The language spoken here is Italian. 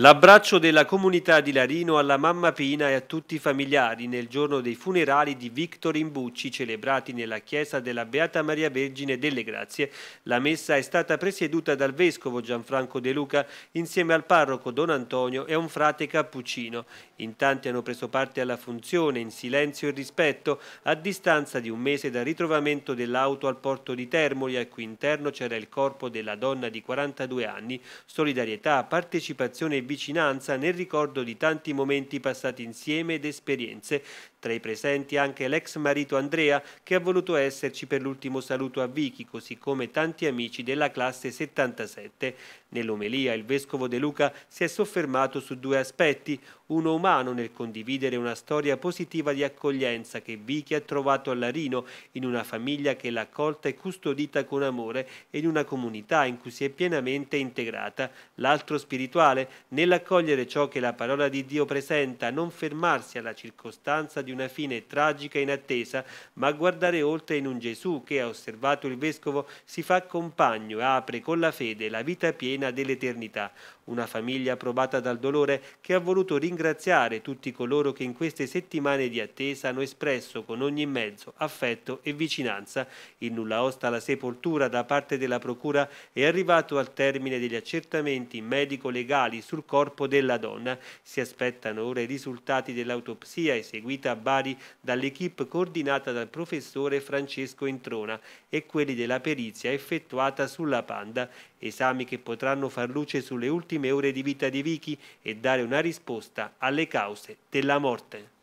L'abbraccio della comunità di Larino alla mamma Pina e a tutti i familiari nel giorno dei funerali di Victor Imbucci celebrati nella chiesa della Beata Maria Vergine delle Grazie. La messa è stata presieduta dal vescovo Gianfranco De Luca insieme al parroco Don Antonio e a un frate cappuccino. In tanti hanno preso parte alla funzione in silenzio e rispetto a distanza di un mese dal ritrovamento dell'auto al porto di Termoli al cui interno c'era il corpo della donna di 42 anni. Solidarietà, partecipazione e vicinanza nel ricordo di tanti momenti passati insieme ed esperienze. Tra i presenti anche l'ex marito Andrea, che ha voluto esserci per l'ultimo saluto a Vicky, così come tanti amici della classe 77. Nell'omelia il vescovo De Luca si è soffermato su due aspetti, uno umano nel condividere una storia positiva di accoglienza che Vicky ha trovato a Larino, in una famiglia che l'ha accolta e custodita con amore e in una comunità in cui si è pienamente integrata. L'altro spirituale, nell'accogliere ciò che la parola di Dio presenta, non fermarsi alla circostanza di una fine tragica e inattesa, ma guardare oltre in un Gesù che, ha osservato il Vescovo, si fa compagno e apre con la fede la vita piena dell'eternità. Una famiglia provata dal dolore che ha voluto ringraziare ringraziare tutti coloro che in queste settimane di attesa hanno espresso con ogni mezzo affetto e vicinanza. Il nulla osta alla sepoltura da parte della Procura è arrivato al termine degli accertamenti medico-legali sul corpo della donna. Si aspettano ora i risultati dell'autopsia eseguita a Bari dall'equipe coordinata dal professore Francesco Introna e quelli della perizia effettuata sulla Panda, esami che potranno far luce sulle ultime ore di vita di Vicky e dare una risposta alle cause della morte.